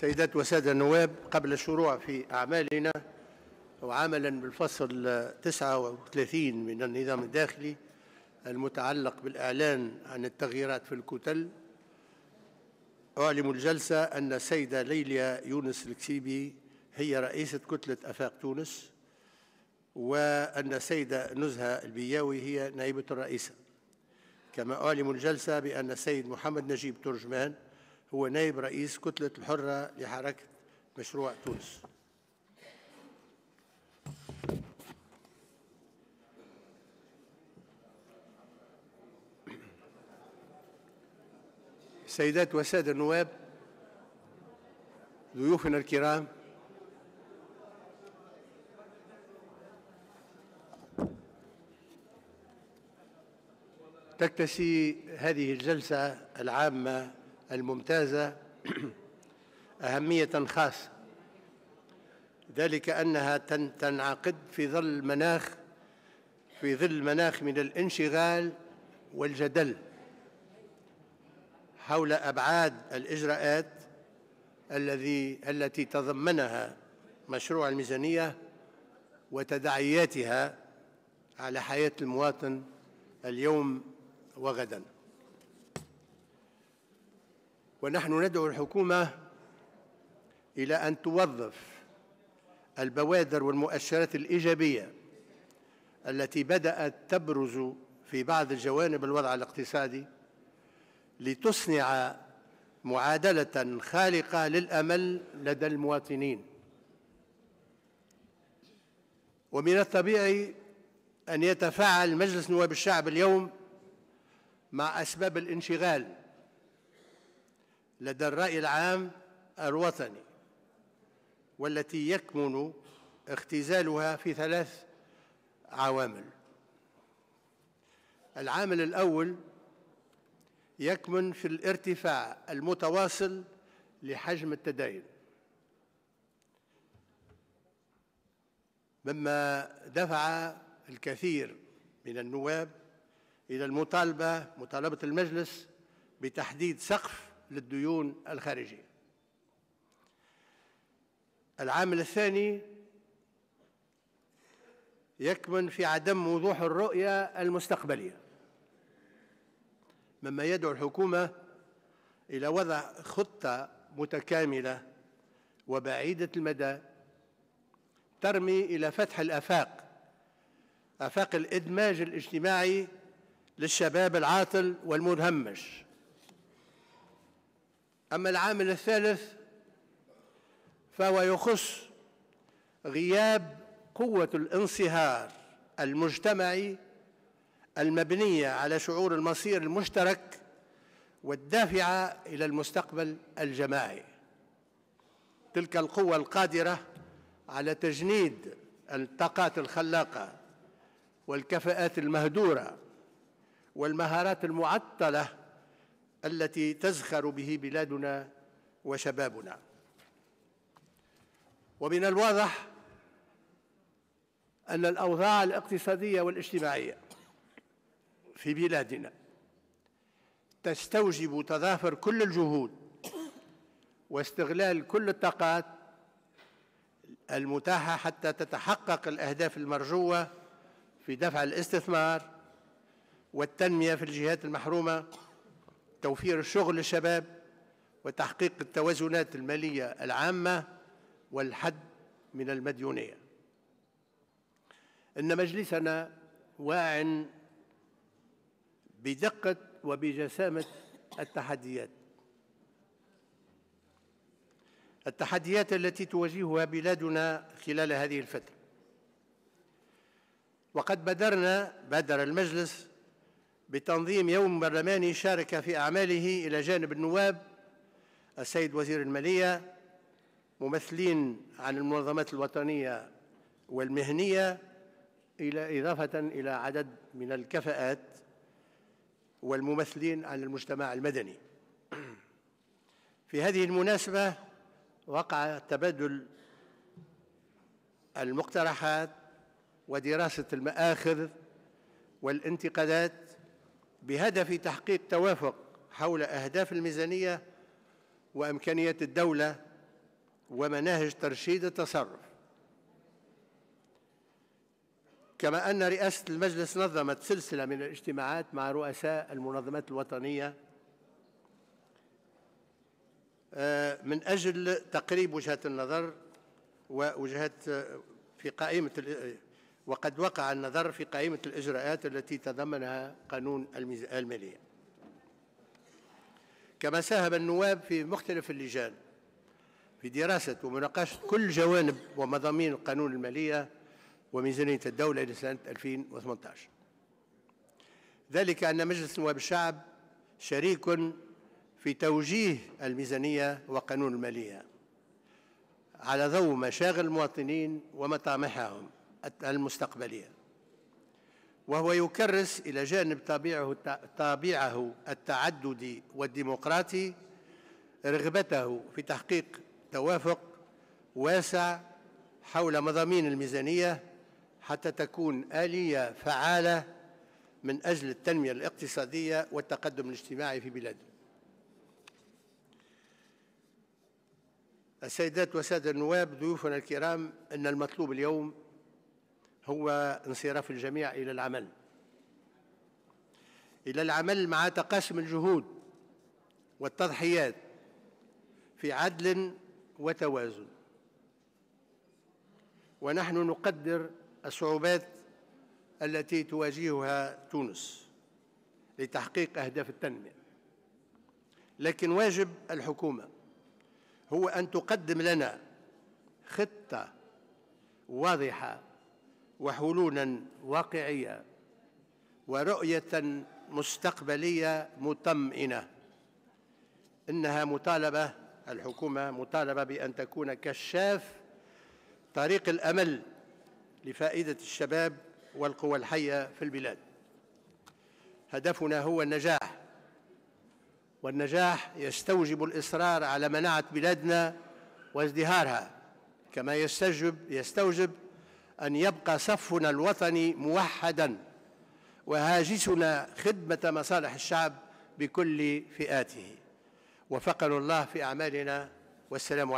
سيدات وسادة النواب قبل الشروع في أعمالنا وعملا بالفصل 39 من النظام الداخلي المتعلق بالإعلان عن التغييرات في الكتل أعلم الجلسة أن السيدة ليليا يونس الكسيبي هي رئيسة كتلة أفاق تونس وأن السيدة نزهة البياوي هي نائبة الرئيسة كما أعلم الجلسة بأن السيد محمد نجيب ترجمان هو نائب رئيس كتلة الحرة لحركة مشروع تونس سيدات وسادة النواب ضيوفنا الكرام تكتسي هذه الجلسة العامة الممتازة أهمية خاصة ذلك أنها تنعقد في ظل مناخ في ظل مناخ من الانشغال والجدل حول أبعاد الإجراءات الذي التي تضمنها مشروع الميزانية وتداعياتها على حياة المواطن اليوم وغداً ونحن ندعو الحكومة إلى أن توظف البوادر والمؤشرات الإيجابية التي بدأت تبرز في بعض الجوانب الوضع الاقتصادي لتصنع معادلة خالقة للأمل لدى المواطنين ومن الطبيعي أن يتفاعل مجلس نواب الشعب اليوم مع أسباب الانشغال لدى الرأي العام الوطني والتي يكمن اختزالها في ثلاث عوامل العامل الأول يكمن في الارتفاع المتواصل لحجم التدين مما دفع الكثير من النواب إلى المطالبة مطالبة المجلس بتحديد سقف للديون الخارجية العامل الثاني يكمن في عدم وضوح الرؤية المستقبلية مما يدعو الحكومة إلى وضع خطة متكاملة وبعيدة المدى ترمي إلى فتح الآفاق آفاق الإدماج الاجتماعي للشباب العاطل والمنهمش أما العامل الثالث فهو يخص غياب قوة الانصهار المجتمعي المبنية على شعور المصير المشترك والدافعة إلى المستقبل الجماعي تلك القوة القادرة على تجنيد الطاقات الخلاقة والكفاءات المهدورة والمهارات المعطلة التي تزخر به بلادنا وشبابنا ومن الواضح ان الاوضاع الاقتصاديه والاجتماعيه في بلادنا تستوجب تضافر كل الجهود واستغلال كل الطاقات المتاحه حتى تتحقق الاهداف المرجوه في دفع الاستثمار والتنميه في الجهات المحرومه توفير الشغل للشباب وتحقيق التوازنات المالية العامة والحد من المديونية إن مجلسنا واع بدقة وبجسامة التحديات التحديات التي تواجهها بلادنا خلال هذه الفترة وقد بدرنا بدر المجلس بتنظيم يوم برلماني شارك في أعماله إلى جانب النواب السيد وزير المالية ممثلين عن المنظمات الوطنية والمهنية إلى إضافة إلى عدد من الكفاءات والممثلين عن المجتمع المدني في هذه المناسبة وقع تبادل المقترحات ودراسة المآخذ والانتقادات بهدف تحقيق توافق حول أهداف الميزانية وإمكانيات الدولة ومناهج ترشيد التصرف كما أن رئاسة المجلس نظمت سلسلة من الاجتماعات مع رؤساء المنظمات الوطنية آه، من أجل تقريب وجهات النظر ووجهات آه، في قائمة وقد وقع النظر في قائمة الإجراءات التي تضمنها قانون المالية كما ساهم النواب في مختلف اللجان في دراسة ومناقشة كل جوانب ومضامين قانون المالية وميزانية الدولة لسنة 2018 ذلك أن مجلس نواب الشعب شريك في توجيه الميزانية وقانون المالية على ضوء مشاغل المواطنين ومطامحهم المستقبلية وهو يكرس إلى جانب طبيعه, طبيعه التعددي والديمقراطي رغبته في تحقيق توافق واسع حول مضامين الميزانية حتى تكون آلية فعالة من أجل التنمية الاقتصادية والتقدم الاجتماعي في بلادنا السيدات والسادة النواب ضيوفنا الكرام أن المطلوب اليوم هو انصراف الجميع إلى العمل إلى العمل مع تقاسم الجهود والتضحيات في عدل وتوازن ونحن نقدر الصعوبات التي تواجهها تونس لتحقيق أهداف التنمية لكن واجب الحكومة هو أن تقدم لنا خطة واضحة وحلولا واقعيه ورؤيه مستقبليه مطمئنه انها مطالبه الحكومه مطالبه بان تكون كشاف طريق الامل لفائده الشباب والقوى الحيه في البلاد هدفنا هو النجاح والنجاح يستوجب الاصرار على مناعه بلادنا وازدهارها كما يستجب يستوجب أن يبقى صفنا الوطني موحدا وهاجسنا خدمة مصالح الشعب بكل فئاته وفقنا الله في أعمالنا والسلام عليكم